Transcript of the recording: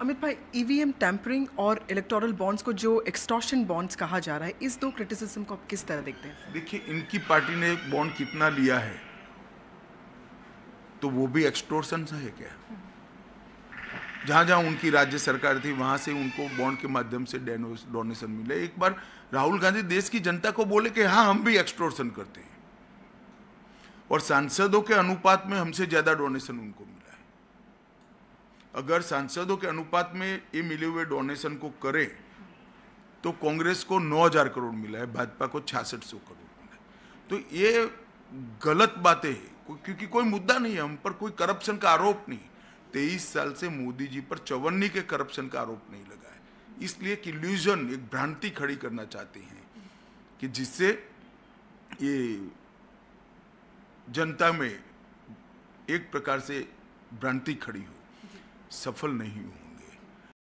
अमित भाई EVM tampering और electoral bonds को जो एक्सटॉशन बॉन्ड्स कहा जा रहा है इस दो क्रिटिसिज्म को आप किस तरह देखते हैं देखिए इनकी पार्टी ने बॉन्ड कितना लिया है तो वो भी एक्सटोर्शन सा है क्या जहां जहां उनकी राज्य सरकार थी वहां से उनको बॉन्ड के माध्यम से डोनेशन मिले एक बार राहुल गांधी देश की जनता को बोले कि हाँ हम भी एक्सटोर्शन करते हैं और सांसदों के अनुपात में हमसे ज़्यादा डोनेशन उनको मिले अगर सांसदों के अनुपात में ये मिले हुए डोनेशन को करें तो कांग्रेस को 9000 करोड़ मिला है भाजपा को छियासठ सौ करोड़ मिला है तो ये गलत बातें है क्योंकि कोई मुद्दा नहीं है हम पर कोई करप्शन का आरोप नहीं तेईस साल से मोदी जी पर चौवन्नी के करप्शन का आरोप नहीं लगा है इसलिए कि ल्यूजन एक भ्रांति खड़ी करना चाहते हैं कि जिससे ये जनता में एक प्रकार से भ्रांति खड़ी हो सफल नहीं हूँ